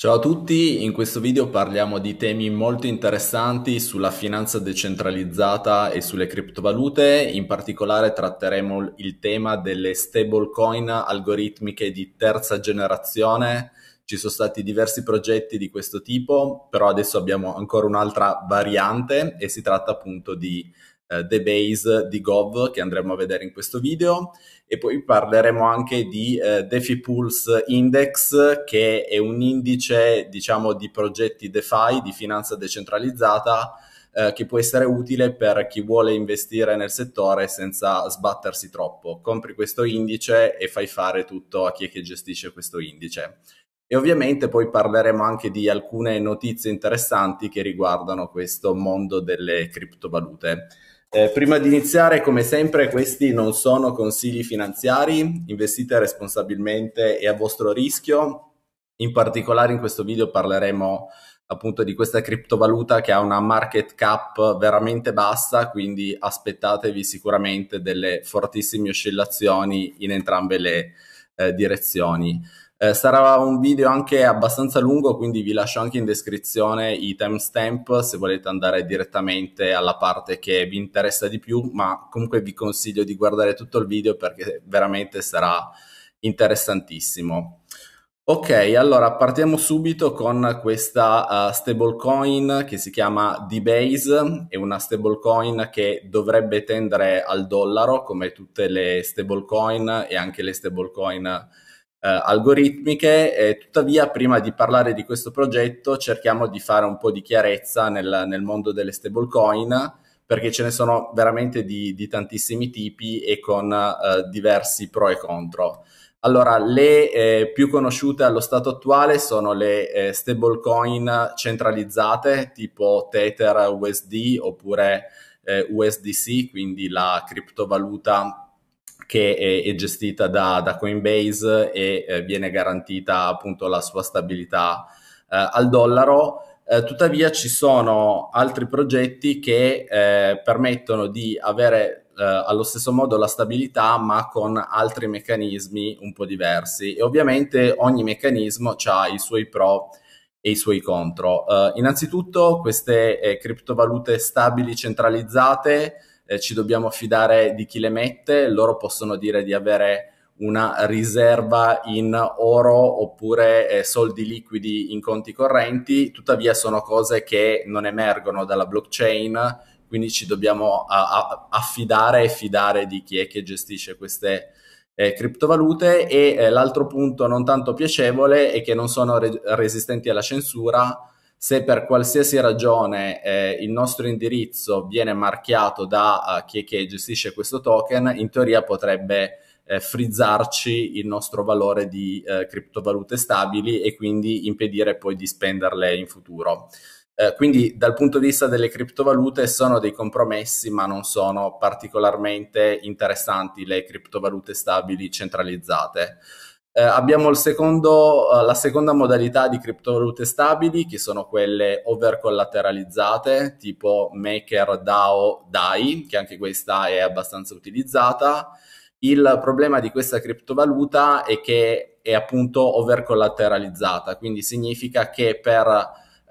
Ciao a tutti, in questo video parliamo di temi molto interessanti sulla finanza decentralizzata e sulle criptovalute, in particolare tratteremo il tema delle stablecoin algoritmiche di terza generazione, ci sono stati diversi progetti di questo tipo, però adesso abbiamo ancora un'altra variante e si tratta appunto di eh, The Base di Gov che andremo a vedere in questo video e poi parleremo anche di eh, DeFi Pulse Index che è un indice diciamo di progetti DeFi di finanza decentralizzata eh, che può essere utile per chi vuole investire nel settore senza sbattersi troppo. Compri questo indice e fai fare tutto a chi è che gestisce questo indice. E ovviamente poi parleremo anche di alcune notizie interessanti che riguardano questo mondo delle criptovalute. Eh, prima di iniziare, come sempre, questi non sono consigli finanziari, investite responsabilmente e a vostro rischio. In particolare in questo video parleremo appunto di questa criptovaluta che ha una market cap veramente bassa, quindi aspettatevi sicuramente delle fortissime oscillazioni in entrambe le eh, direzioni. Eh, sarà un video anche abbastanza lungo, quindi vi lascio anche in descrizione i timestamp se volete andare direttamente alla parte che vi interessa di più, ma comunque vi consiglio di guardare tutto il video perché veramente sarà interessantissimo. Ok, allora partiamo subito con questa uh, stablecoin che si chiama Debase, è una stablecoin che dovrebbe tendere al dollaro come tutte le stablecoin e anche le stablecoin eh, algoritmiche. tuttavia, prima di parlare di questo progetto, cerchiamo di fare un po' di chiarezza nel, nel mondo delle stablecoin perché ce ne sono veramente di, di tantissimi tipi e con eh, diversi pro e contro. Allora, le eh, più conosciute allo stato attuale sono le eh, stablecoin centralizzate tipo Tether USD oppure eh, USDC, quindi la criptovaluta che è, è gestita da, da, Coinbase e eh, viene garantita appunto la sua stabilità eh, al dollaro. Eh, tuttavia ci sono altri progetti che eh, permettono di avere eh, allo stesso modo la stabilità ma con altri meccanismi un po' diversi e ovviamente ogni meccanismo ha i suoi pro e i suoi contro. Eh, innanzitutto queste eh, criptovalute stabili centralizzate eh, ci dobbiamo fidare di chi le mette, loro possono dire di avere una riserva in oro oppure eh, soldi liquidi in conti correnti, tuttavia sono cose che non emergono dalla blockchain, quindi ci dobbiamo a, a, affidare e fidare di chi è che gestisce queste eh, criptovalute e eh, l'altro punto non tanto piacevole è che non sono re- resistenti alla censura, se per qualsiasi ragione eh, il nostro indirizzo viene marchiato da uh, chi, che gestisce questo token, in teoria potrebbe eh, frizzarci il nostro valore di eh, criptovalute stabili e quindi impedire poi di spenderle in futuro. Eh, quindi dal punto di vista delle criptovalute sono dei compromessi, ma non sono particolarmente interessanti le criptovalute stabili centralizzate. Eh, abbiamo secondo, eh, la seconda modalità di criptovalute stabili, che sono quelle overcollateralizzate, tipo Maker, DAO, DAI, che anche questa è abbastanza utilizzata. Il problema di questa criptovaluta è che è appunto overcollateralizzata, quindi significa che per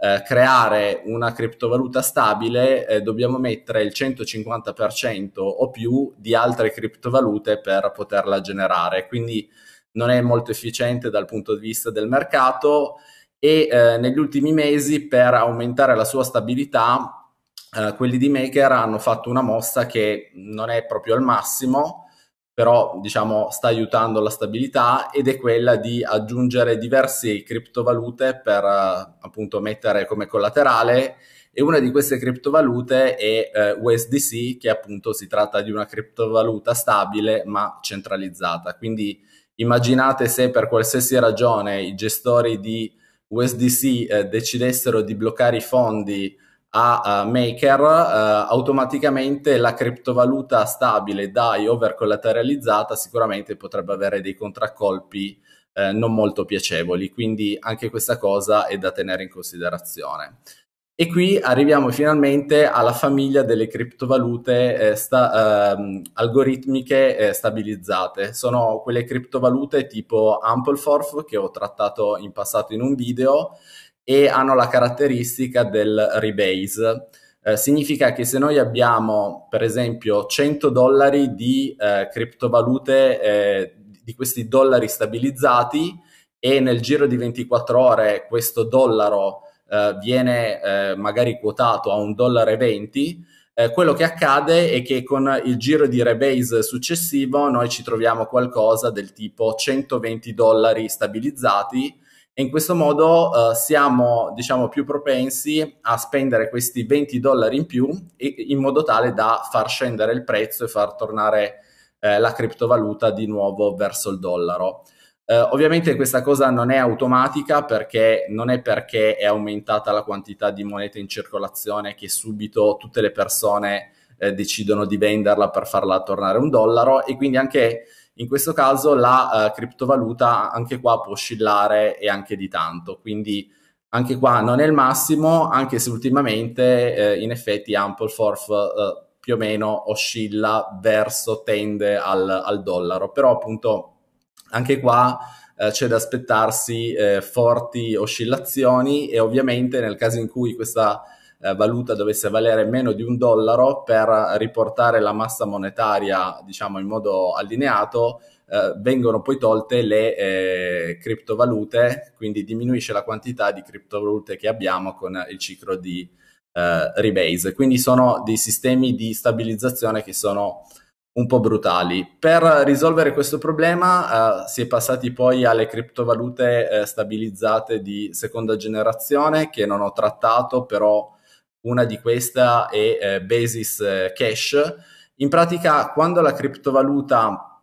eh, creare una criptovaluta stabile eh, dobbiamo mettere il 150% o più di altre criptovalute per poterla generare. Quindi non è molto efficiente dal punto di vista del mercato e eh, negli ultimi mesi per aumentare la sua stabilità eh, quelli di Maker hanno fatto una mossa che non è proprio al massimo però diciamo sta aiutando la stabilità ed è quella di aggiungere diverse criptovalute per eh, appunto mettere come collaterale e una di queste criptovalute è eh, USDC che appunto si tratta di una criptovaluta stabile ma centralizzata quindi Immaginate se per qualsiasi ragione i gestori di USDC eh, decidessero di bloccare i fondi a, a Maker, eh, automaticamente la criptovaluta stabile DAI overcollateralizzata sicuramente potrebbe avere dei contraccolpi eh, non molto piacevoli, quindi anche questa cosa è da tenere in considerazione. E qui arriviamo finalmente alla famiglia delle criptovalute eh, sta, eh, algoritmiche eh, stabilizzate. Sono quelle criptovalute tipo Ampleforth che ho trattato in passato in un video e hanno la caratteristica del rebase. Eh, significa che se noi abbiamo per esempio 100 dollari di eh, criptovalute, eh, di questi dollari stabilizzati e nel giro di 24 ore questo dollaro eh, viene eh, magari quotato a 1,20 dollaro, eh, quello che accade è che con il giro di rebase successivo noi ci troviamo qualcosa del tipo 120 dollari stabilizzati e in questo modo eh, siamo diciamo più propensi a spendere questi 20 dollari in più e, in modo tale da far scendere il prezzo e far tornare eh, la criptovaluta di nuovo verso il dollaro. Uh, ovviamente questa cosa non è automatica perché non è perché è aumentata la quantità di moneta in circolazione che subito tutte le persone eh, decidono di venderla per farla tornare un dollaro e quindi anche in questo caso la uh, criptovaluta anche qua può oscillare e anche di tanto. Quindi anche qua non è il massimo, anche se ultimamente eh, in effetti Ampleforth eh, più o meno oscilla verso, tende al, al dollaro, però appunto anche qua eh, c'è da aspettarsi eh, forti oscillazioni e ovviamente nel caso in cui questa eh, valuta dovesse valere meno di un dollaro per riportare la massa monetaria diciamo in modo allineato eh, vengono poi tolte le eh, criptovalute quindi diminuisce la quantità di criptovalute che abbiamo con il ciclo di eh, rebase quindi sono dei sistemi di stabilizzazione che sono un po' brutali. Per risolvere questo problema eh, si è passati poi alle criptovalute eh, stabilizzate di seconda generazione che non ho trattato, però una di queste è eh, Basis eh, Cash. In pratica, quando la criptovaluta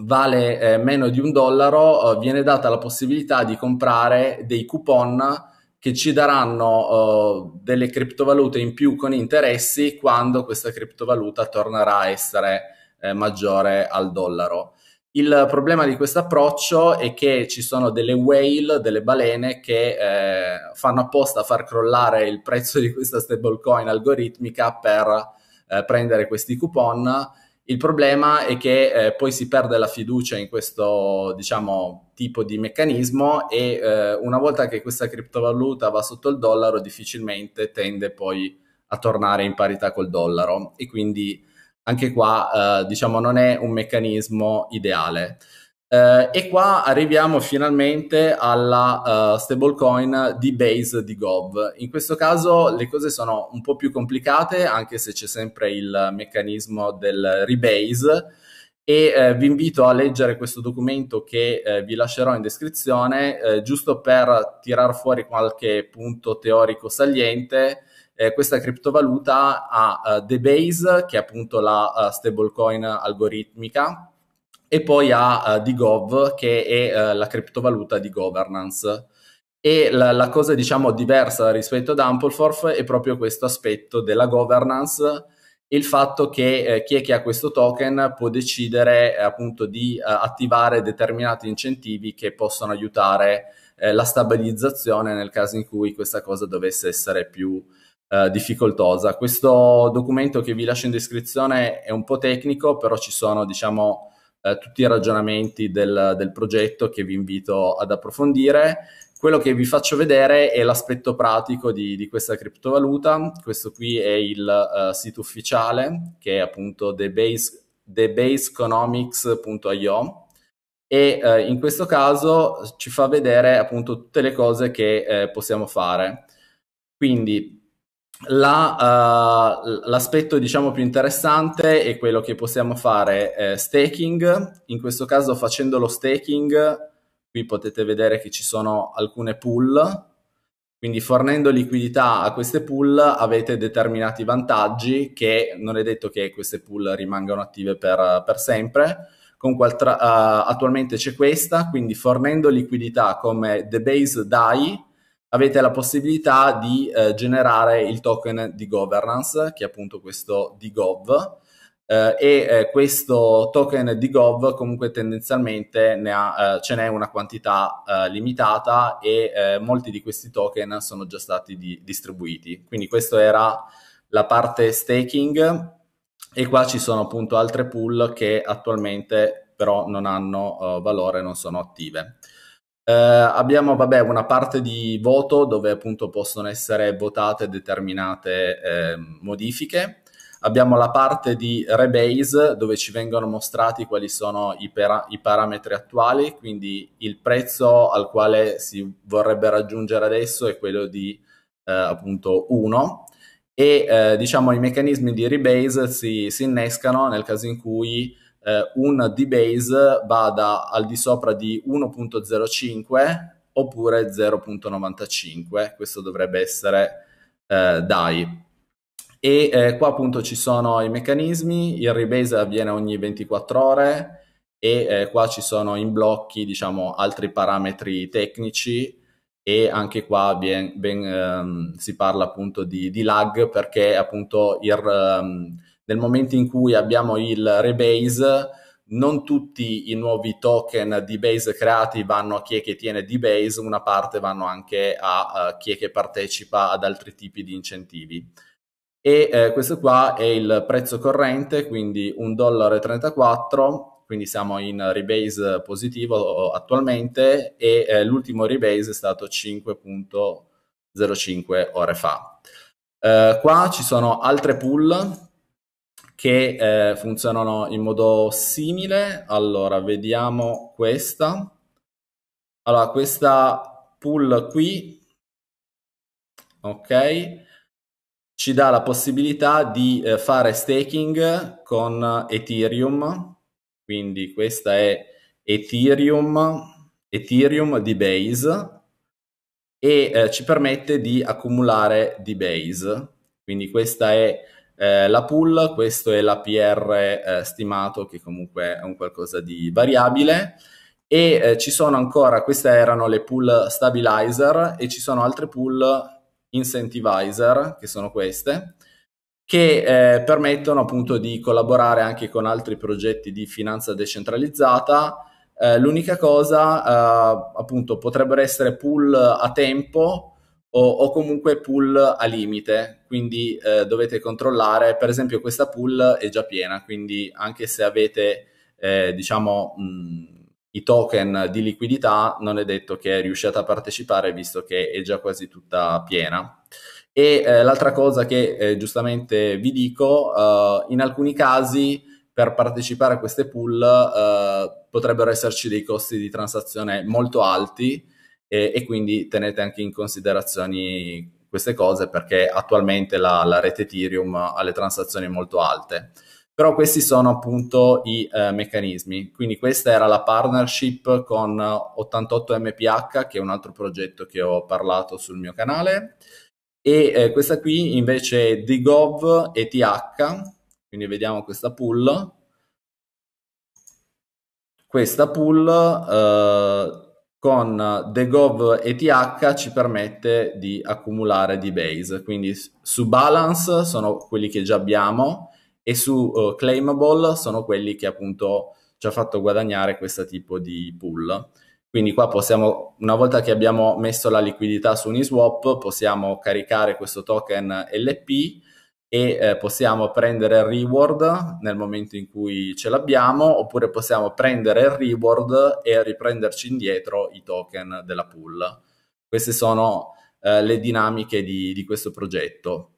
vale eh, meno di un dollaro, eh, viene data la possibilità di comprare dei coupon che ci daranno delle criptovalute in più con interessi quando questa criptovaluta tornerà a essere eh, maggiore al dollaro. Il problema di questo approccio è che ci sono delle whale, delle balene che eh, fanno apposta a far crollare il prezzo di questa stablecoin algoritmica per eh, prendere questi coupon. Il problema è che eh, poi si perde la fiducia in questo diciamo, tipo di meccanismo e eh, una volta che questa criptovaluta va sotto il dollaro difficilmente tende poi a tornare in parità col dollaro e quindi anche qua eh, diciamo non è un meccanismo ideale. Eh, e qua arriviamo finalmente alla uh, stablecoin di base di Gov. In questo caso le cose sono un po' più complicate, anche se c'è sempre il meccanismo del rebase. E eh, vi invito a leggere questo documento che eh, vi lascerò in descrizione, eh, giusto per tirar fuori qualche punto teorico saliente eh, questa criptovaluta ha uh, eh, Debase, che è appunto la uh, stablecoin algoritmica, e poi ha uh, eh, DGov, che è uh, la criptovaluta di governance. E la, la, cosa, diciamo, diversa rispetto ad Ampleforth è proprio questo aspetto della governance, il fatto che eh, chi è che ha questo token può decidere eh, appunto di eh, attivare determinati incentivi che possono aiutare la stabilizzazione nel caso in cui questa cosa dovesse essere più eh, difficoltosa. Questo documento che vi lascio in descrizione è un po' tecnico, però ci sono, diciamo, eh, tutti i ragionamenti del, del progetto che vi invito ad approfondire. Quello che vi faccio vedere è l'aspetto pratico di, di questa criptovaluta. Questo qui è il uh, sito ufficiale che è appunto thebase, thebaseconomics.io e uh, in questo caso ci fa vedere appunto tutte le cose che eh, possiamo fare. Quindi la, uh, l'aspetto diciamo più interessante è quello che possiamo fare eh, staking, in questo caso facendo lo staking, qui potete vedere che ci sono alcune pool, quindi fornendo liquidità a queste pool avete determinati vantaggi che non è detto che queste pool rimangano attive per, per sempre, Qualtra, uh, eh, attualmente c'è questa, quindi fornendo liquidità come The Base DAI, avete la possibilità di eh, generare il token di governance, che è appunto questo DGov, eh, e eh, questo token DGov comunque tendenzialmente ha, eh, ce n'è una quantità eh, limitata e molti di questi token sono già stati di- distribuiti. Quindi questa era la parte staking e qua ci sono appunto altre pool che attualmente però non hanno uh, valore, non sono attive. Eh, abbiamo vabbè, una parte di voto dove appunto possono essere votate determinate eh, modifiche. Abbiamo la parte di rebase dove ci vengono mostrati quali sono i, para- i parametri attuali, quindi il prezzo al quale si vorrebbe raggiungere adesso è quello di eh, appunto 1 e eh, diciamo i meccanismi di rebase si, si, innescano nel caso in cui eh, un debase vada al di sopra di 1.05 oppure 0.95, questo dovrebbe essere eh, DAI. E eh, qua appunto ci sono i meccanismi, il rebase avviene ogni 24 ore e eh, qua ci sono in blocchi diciamo altri parametri tecnici e anche qua ben, ben, ehm, si parla appunto di, di, lag perché appunto il, ehm, nel momento in cui abbiamo il rebase, non tutti i nuovi token di base creati vanno a chi è che tiene di base, una parte vanno anche a uh, chi è che partecipa ad altri tipi di incentivi. E eh, questo qua è il prezzo corrente, quindi 1,34 dollaro, quindi siamo in rebase positivo attualmente e eh, l'ultimo rebase è stato 5.05 ore fa. Uh, qua ci sono altre pool che eh, funzionano in modo simile. Allora, vediamo questa. Allora, questa pool qui, ok, ci dà la possibilità di eh, fare staking con Ethereum. Quindi questa è Ethereum, Ethereum di Base e eh, ci permette di accumulare di Base. Quindi questa è eh, la pool, questo è l'APR eh, stimato che comunque è un qualcosa di variabile e eh, ci sono ancora, queste erano le pool stabilizer e ci sono altre pool incentivizer che sono queste che eh, permettono appunto di collaborare anche con altri progetti di finanza decentralizzata. Eh, l'unica cosa, eh, appunto, potrebbero essere pool a tempo o, o comunque pool a limite, quindi eh, dovete controllare, per esempio questa pool è già piena, quindi anche se avete eh, diciamo mh, mm, i token di liquidità non è detto che riusciate a partecipare visto che è già quasi tutta piena. E eh, l'altra cosa che eh, giustamente vi dico, eh, in alcuni casi per partecipare a queste pool eh, potrebbero esserci dei costi di transazione molto alti e, e quindi tenete anche in considerazione queste cose perché attualmente la, la, rete Ethereum ha le transazioni molto alte. Però questi sono appunto i eh, meccanismi. Quindi questa era la partnership con 88MPH, che è un altro progetto che ho parlato sul mio canale. E eh, questa qui invece è DGov e quindi vediamo questa pool. Questa pool eh, con degov eh, ETH ci permette di accumulare di base, quindi su balance sono quelli che già abbiamo e su uh, claimable sono quelli che appunto ci ha fatto guadagnare questo tipo di pool. Quindi qua possiamo, una volta che abbiamo messo la liquidità su Uniswap, possiamo caricare questo token LP e eh, possiamo prendere il reward nel momento in cui ce l'abbiamo oppure possiamo prendere il reward e riprenderci indietro i token della pool. Queste sono eh, le dinamiche di, di, questo progetto.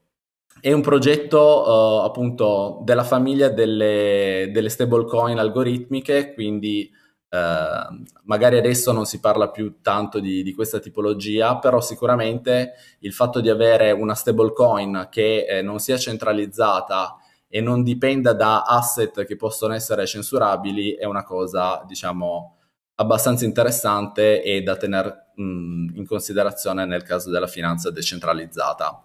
È un progetto eh, appunto della famiglia delle, delle stablecoin algoritmiche, quindi Ehm, magari adesso non si parla più tanto di, di, questa tipologia, però sicuramente il fatto di avere una stablecoin che eh, non sia centralizzata e non dipenda da asset che possono essere censurabili è una cosa, diciamo, abbastanza interessante e da tenere in considerazione nel caso della finanza decentralizzata.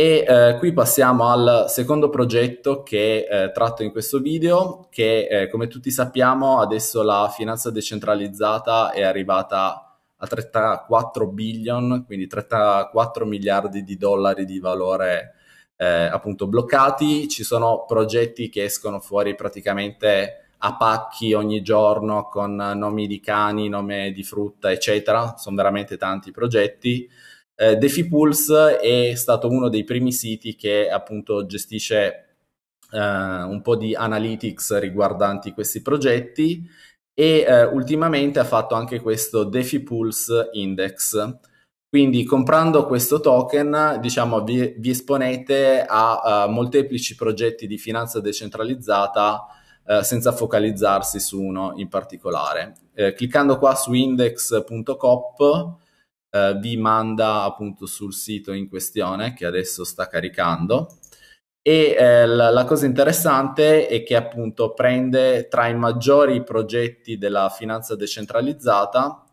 E eh, qui passiamo al secondo progetto che eh, tratto in questo video, che eh, come tutti sappiamo adesso la finanza decentralizzata è arrivata a 34 billion, quindi 34 miliardi di dollari di valore eh, appunto bloccati. Ci sono progetti che escono fuori praticamente a pacchi ogni giorno con nomi di cani, nome di frutta, eccetera. Sono veramente tanti progetti. Eh, DefiPulse è stato uno dei primi siti che appunto gestisce eh, un po' di analytics riguardanti questi progetti e eh, ultimamente ha fatto anche questo DefiPulse Index. Quindi comprando questo token, diciamo, vi, vi esponete a, a, eh, molteplici progetti di finanza decentralizzata eh, senza focalizzarsi su uno in particolare. Eh, cliccando qua su index.cop eh, vi manda appunto sul sito in questione che adesso sta caricando. E eh, la, la, cosa interessante è che appunto prende tra i maggiori progetti della finanza decentralizzata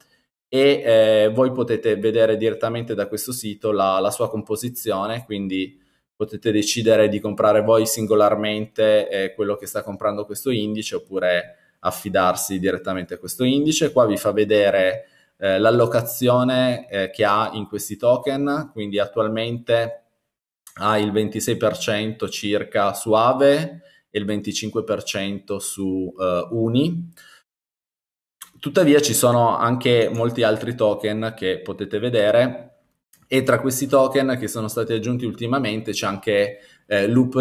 e eh, voi potete vedere direttamente da questo sito la, la, sua composizione, quindi potete decidere di comprare voi singolarmente eh, quello che sta comprando questo indice oppure affidarsi direttamente a questo indice. Qua vi fa vedere eh, l'allocazione eh, che ha in questi token, quindi attualmente ha il 26% circa su Ave e il 25% su eh, Uni. Tuttavia ci sono anche molti altri token che potete vedere e tra questi token che sono stati aggiunti ultimamente c'è anche eh, Loop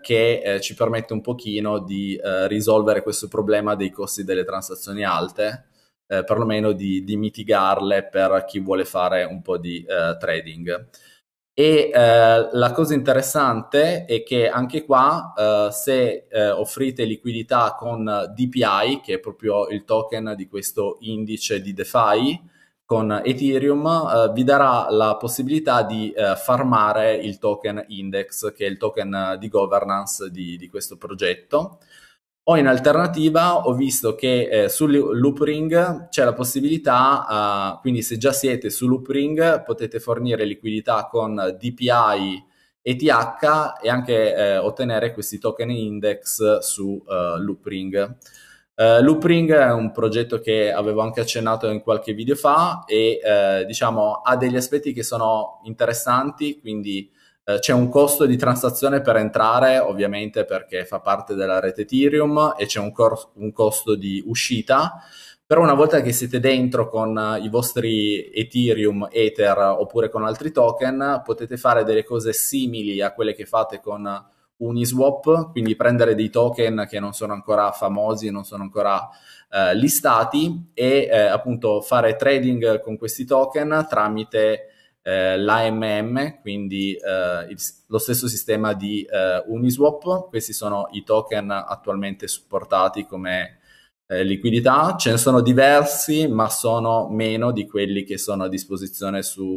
che eh, ci permette un pochino di eh, risolvere questo problema dei costi delle transazioni alte eh, perlomeno di, di, mitigarle per chi vuole fare un po' di eh, trading. E eh, la cosa interessante è che anche qua, eh, se eh, offrite liquidità con DPI, che è proprio il token di questo indice di DeFi, con Ethereum, eh, vi darà la possibilità di farmare il token index, che è il token di governance di, di questo progetto. O in alternativa ho visto che eh, su Loopring c'è la possibilità, eh, quindi se già siete su Loopring potete fornire liquidità con DPI ETH e anche eh, ottenere questi token index su Loopring. Uh, eh, Loopring eh, è un progetto che avevo anche accennato in qualche video fa e eh, diciamo ha degli aspetti che sono interessanti, quindi eh, c'è un costo di transazione per entrare, ovviamente perché fa parte della rete Ethereum e c'è un, cor- un costo di uscita però una volta che siete dentro con eh, i vostri Ethereum, Ether oppure con altri token, potete fare delle cose simili a quelle che fate con Uniswap, quindi prendere dei token che non sono ancora famosi, non sono ancora eh, listati e eh, appunto fare trading con questi token tramite eh, l'AMM, quindi eh, il, lo stesso sistema di eh, Uniswap. Questi sono i token attualmente supportati come eh, liquidità. Ce ne sono diversi, ma sono meno di quelli che sono a disposizione su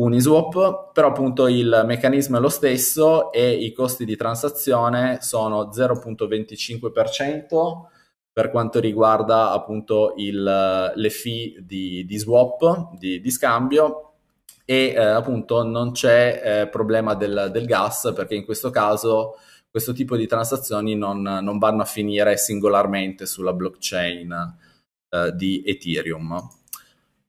Uniswap, però appunto il meccanismo è lo stesso e i costi di transazione sono 0.25% per quanto riguarda appunto il, le fee di, di swap, di, di, scambio, e eh, appunto non c'è eh, problema del, del, gas perché in questo caso questo tipo di transazioni non, non vanno a finire singolarmente sulla blockchain eh, di Ethereum.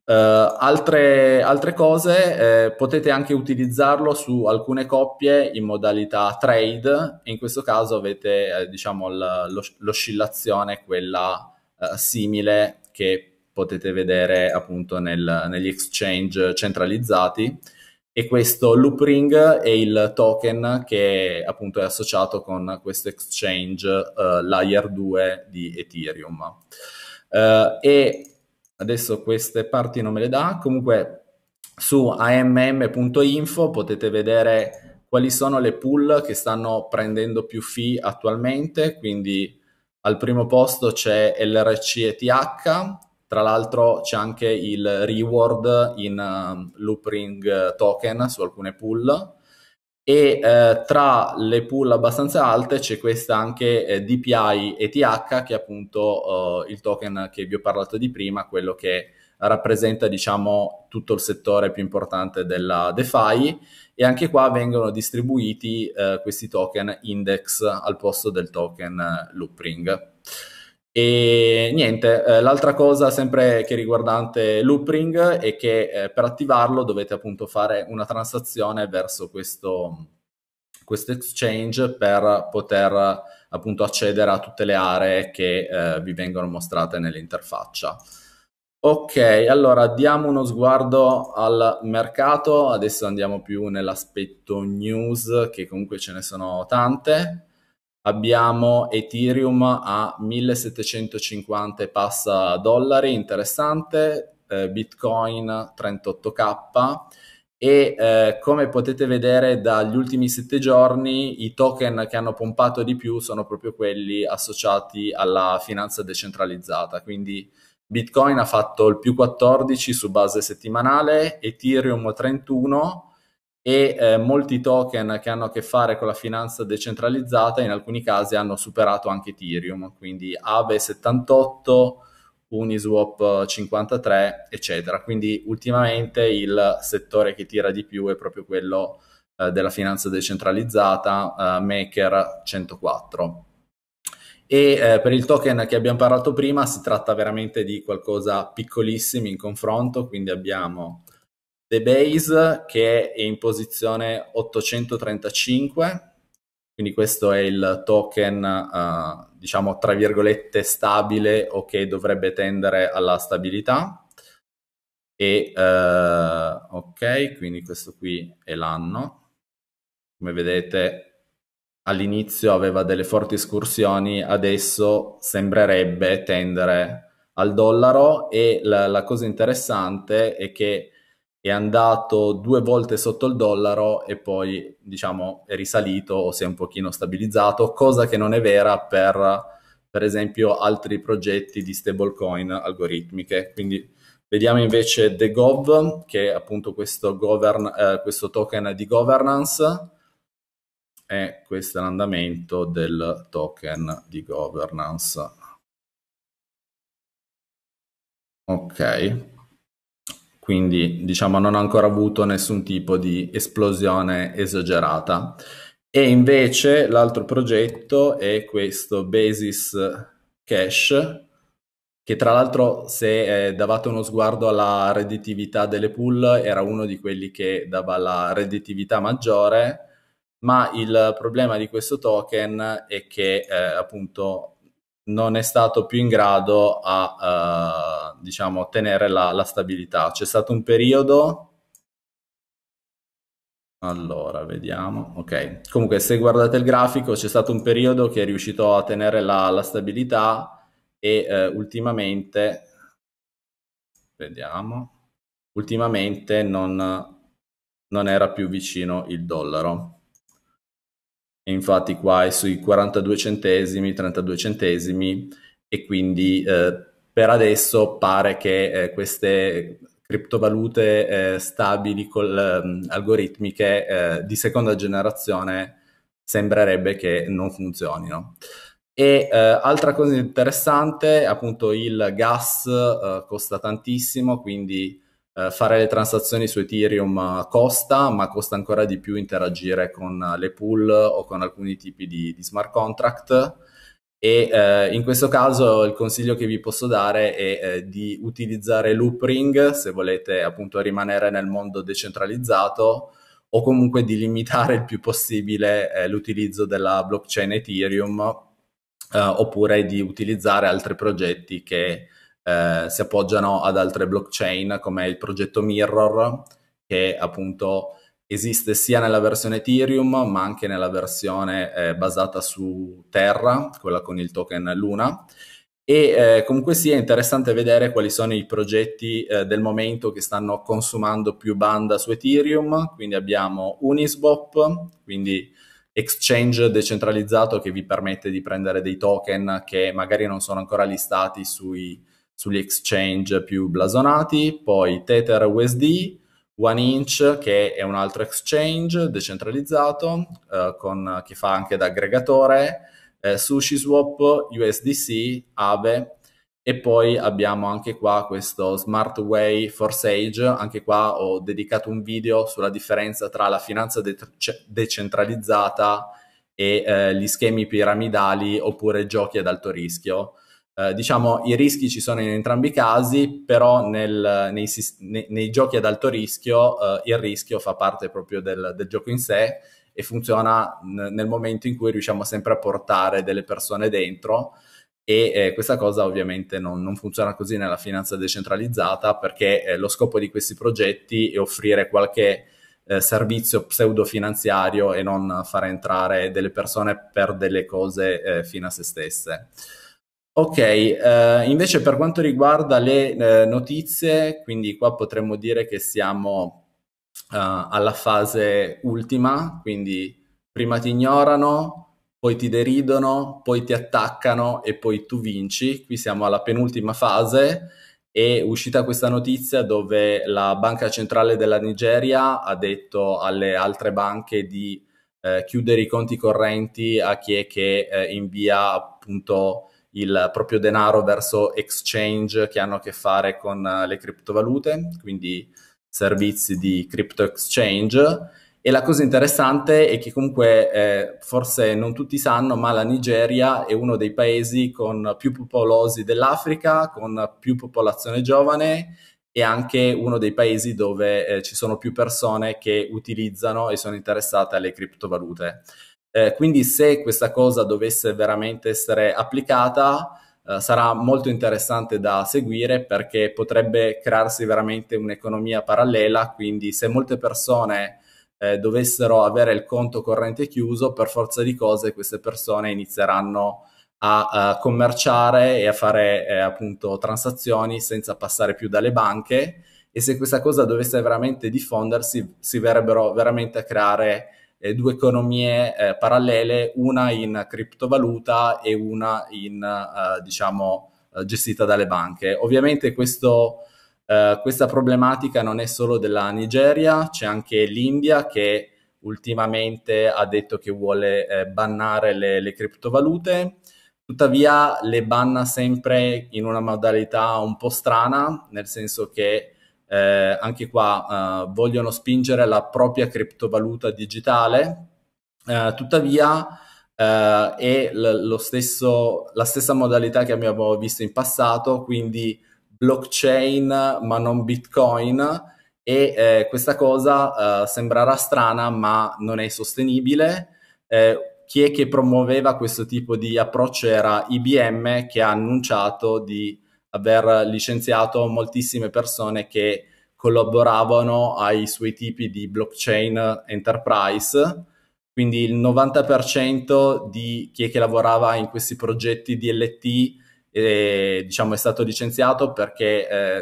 Eh, altre, altre, cose, eh, potete anche utilizzarlo su alcune coppie in modalità trade e in questo caso avete eh, diciamo l'oscillazione quella simile che potete vedere appunto nel, negli exchange centralizzati e questo loop ring è il token che appunto è associato con questo exchange uh, layer 2 di Ethereum. Uh, e adesso queste parti non me le dà, comunque su amm.info potete vedere quali sono le pool che stanno prendendo più fee attualmente, quindi al primo posto c'è LRC ETH, tra l'altro c'è anche il reward in um, loop ring eh, token su alcune pool e eh, tra le pool abbastanza alte c'è questa anche eh, DPI ETH che è appunto eh, il token che vi ho parlato di prima, quello che rappresenta diciamo tutto il settore più importante della DeFi e anche qua vengono distribuiti eh, questi token index al posto del token eh, loopring. E niente, eh, l'altra cosa sempre che riguardante Loopring è che eh, per attivarlo dovete appunto fare una transazione verso questo, questo exchange per poter appunto accedere a tutte le aree che eh, vi vengono mostrate nell'interfaccia. Ok, allora diamo uno sguardo al mercato, adesso andiamo più nell'aspetto news che comunque ce ne sono tante abbiamo Ethereum a 1750 e passa dollari, interessante, eh, Bitcoin 38k e eh, come potete vedere dagli ultimi sette giorni i token che hanno pompato di più sono proprio quelli associati alla finanza decentralizzata, quindi Bitcoin ha fatto il più 14 su base settimanale, Ethereum 31 e eh, molti token che hanno a che fare con la finanza decentralizzata in alcuni casi hanno superato anche Ethereum, quindi Aave 78, Uniswap 53, eccetera. Quindi ultimamente il settore che tira di più è proprio quello eh, della finanza decentralizzata, eh, Maker 104. E eh, per il token che abbiamo parlato prima si tratta veramente di qualcosa piccolissimo in confronto, quindi abbiamo The Base che è in posizione 835, quindi questo è il token, uh, diciamo, tra virgolette, stabile o che dovrebbe tendere alla stabilità. E, uh, ok, quindi questo qui è l'anno. Come vedete, all'inizio aveva delle forti escursioni, adesso sembrerebbe tendere al dollaro e la, la cosa interessante è che è andato due volte sotto il dollaro e poi diciamo è risalito o si è un pochino stabilizzato, cosa che non è vera per per esempio altri progetti di stablecoin algoritmiche. Quindi vediamo invece The Gov, che è appunto questo, govern, eh, questo token di governance e questo è l'andamento del token di governance. Ok, quindi diciamo non ha ancora avuto nessun tipo di esplosione esagerata. E invece l'altro progetto è questo Basis Cash, che tra l'altro se eh, davate uno sguardo alla redditività delle pool era uno di quelli che dava la redditività maggiore, ma il problema di questo token è che eh, appunto non è stato più in grado a eh, diciamo ottenere la, la stabilità. C'è stato un periodo allora, vediamo. Ok, comunque se guardate il grafico c'è stato un periodo che è riuscito a tenere la, la stabilità e eh, ultimamente, vediamo, ultimamente non, non era più vicino il dollaro e infatti qua è sui 42 centesimi, 32 centesimi e quindi eh, per adesso pare che eh, queste criptovalute eh, stabili col, ehm, algoritmiche eh, di seconda generazione sembrerebbe che non funzionino. E eh, altra cosa interessante, appunto il gas eh, costa tantissimo, quindi eh, fare le transazioni su Ethereum costa, ma costa ancora di più interagire con eh, le pool o con alcuni tipi di, di smart contract. E eh, in questo caso il consiglio che vi posso dare è eh, di utilizzare Loopring se volete appunto rimanere nel mondo decentralizzato o comunque di limitare il più possibile eh, l'utilizzo della blockchain Ethereum eh, oppure di utilizzare altri progetti che eh, si appoggiano ad altre blockchain come il progetto Mirror che appunto esiste sia nella versione Ethereum ma anche nella versione eh, basata su Terra, quella con il token Luna. E eh, comunque sia sì, interessante vedere quali sono i progetti eh, del momento che stanno consumando più banda su Ethereum. Quindi abbiamo Uniswap, quindi exchange decentralizzato che vi permette di prendere dei token che magari non sono ancora listati sui sugli exchange più blasonati, poi Tether USD, One Inch che è un altro exchange decentralizzato eh, con, che fa anche da aggregatore, eh, SushiSwap, USDC, Aave e poi abbiamo anche qua questo Smart Way for Sage, anche qua ho dedicato un video sulla differenza tra la finanza de- decentralizzata e eh, gli schemi piramidali oppure giochi ad alto rischio eh, diciamo i rischi ci sono in entrambi i casi, però nel, nei, nei, nei, giochi ad alto rischio eh, il rischio fa parte proprio del, del gioco in sé e funziona n- nel momento in cui riusciamo sempre a portare delle persone dentro e eh, questa cosa ovviamente non, non, funziona così nella finanza decentralizzata perché eh, lo scopo di questi progetti è offrire qualche eh, servizio pseudo finanziario e non fare entrare delle persone per delle cose eh, fino a se stesse. Ok, eh, invece per quanto riguarda le eh, notizie, quindi qua potremmo dire che siamo eh, alla fase ultima, quindi prima ti ignorano, poi ti deridono, poi ti attaccano e poi tu vinci. Qui siamo alla penultima fase è uscita questa notizia dove la Banca Centrale della Nigeria ha detto alle altre banche di eh, chiudere i conti correnti a chi è che eh, invia appunto il proprio denaro verso exchange che hanno a che fare con eh, le criptovalute, quindi servizi di crypto exchange. E la cosa interessante è che comunque eh, forse non tutti sanno, ma la Nigeria è uno dei paesi con più popolosi dell'Africa, con più popolazione giovane e anche uno dei paesi dove eh, ci sono più persone che utilizzano e sono interessate alle criptovalute. Eh, quindi se questa cosa dovesse veramente essere applicata, eh, sarà molto interessante da seguire perché potrebbe crearsi veramente un'economia parallela, quindi se molte persone eh, dovessero avere il conto corrente chiuso, per forza di cose queste persone inizieranno a, a eh, commerciare e a fare eh, appunto transazioni senza passare più dalle banche e se questa cosa dovesse veramente diffondersi si verrebbero veramente a creare eh, due economie eh, parallele, una in criptovaluta e una in, eh, diciamo, eh, gestita dalle banche. Ovviamente questo, eh, questa problematica non è solo della Nigeria, c'è anche l'India che ultimamente ha detto che vuole eh, bannare le, le criptovalute. Tuttavia le banna sempre in una modalità un po' strana, nel senso che eh, anche qua eh, vogliono spingere la propria criptovaluta digitale, eh, tuttavia eh, è l- stesso, la stessa modalità che abbiamo visto in passato, quindi blockchain ma non bitcoin e eh, questa cosa eh, sembrerà strana ma non è sostenibile. chi è che promuoveva questo tipo di approccio era IBM che ha annunciato di aver licenziato moltissime persone che collaboravano ai suoi tipi di blockchain enterprise. Quindi il 90% di chi è che lavorava in questi progetti DLT eh, diciamo, è stato licenziato perché eh,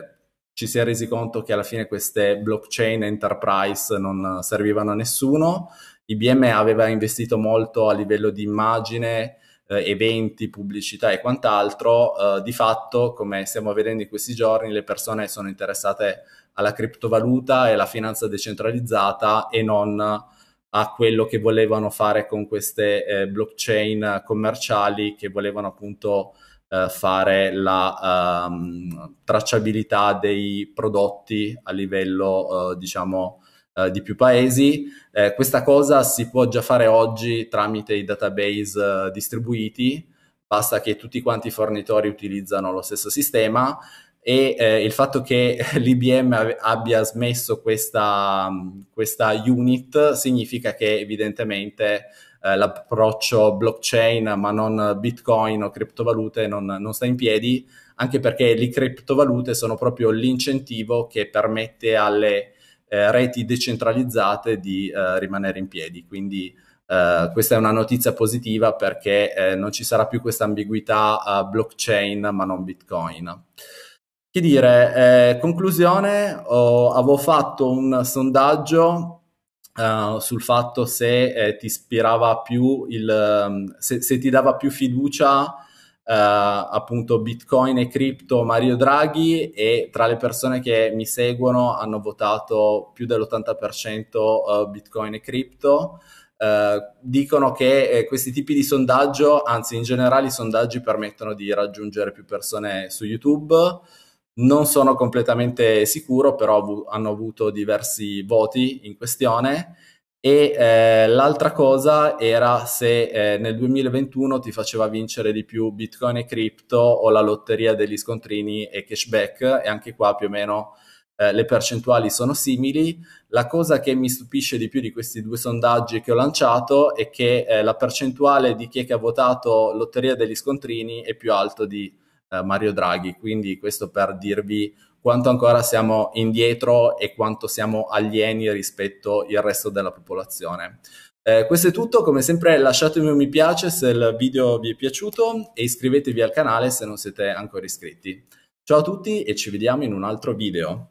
ci si è resi conto che alla fine queste blockchain enterprise non servivano a nessuno. IBM aveva investito molto a livello di immagine, eh, eventi, pubblicità e quant'altro, eh, di fatto, come stiamo vedendo in questi giorni, le persone sono interessate alla criptovaluta e alla finanza decentralizzata e non a quello che volevano fare con queste eh, blockchain commerciali che volevano appunto eh, fare la um, tracciabilità dei prodotti a livello, eh, diciamo, eh, di più paesi. Eh, questa cosa si può già fare oggi tramite i database eh, distribuiti, basta che tutti quanti i fornitori utilizzano lo stesso sistema e eh, il fatto che l'IBM abbia smesso questa, mm, questa unit significa che evidentemente eh, l'approccio blockchain ma non bitcoin o criptovalute non, non, sta in piedi anche perché le criptovalute sono proprio l'incentivo che permette alle eh, reti decentralizzate di eh, rimanere in piedi. Quindi eh, questa è una notizia positiva perché eh, non ci sarà più questa ambiguità blockchain ma non Bitcoin. Che dire, eh, conclusione, oh, avevo fatto un sondaggio Uh, sul fatto se eh, ti ispirava più il ehm, se, se, ti dava più fiducia eh, appunto Bitcoin e cripto Mario Draghi e tra le persone che mi seguono hanno votato più dell'80% eh, Bitcoin e cripto. Uh, dicono che eh, questi tipi di sondaggio, anzi in generale i sondaggi permettono di raggiungere più persone su YouTube. Non sono completamente sicuro, però av- hanno avuto diversi voti in questione e eh, l'altra cosa era se eh, nel 2021 ti faceva vincere di più Bitcoin e Crypto o la lotteria degli scontrini e cashback, e anche qua più o meno eh, le percentuali sono simili. La cosa che mi stupisce di più di questi due sondaggi che ho lanciato è che eh, la percentuale di chi è che ha votato Lotteria degli Scontrini è più alta di eh, Mario Draghi, quindi questo per dirvi quanto ancora siamo indietro e quanto siamo alieni rispetto al resto della popolazione. Eh, questo è tutto, come sempre lasciatemi un mi piace se il video vi è piaciuto e iscrivetevi al canale se non siete ancora iscritti. Ciao a tutti e ci vediamo in un altro video.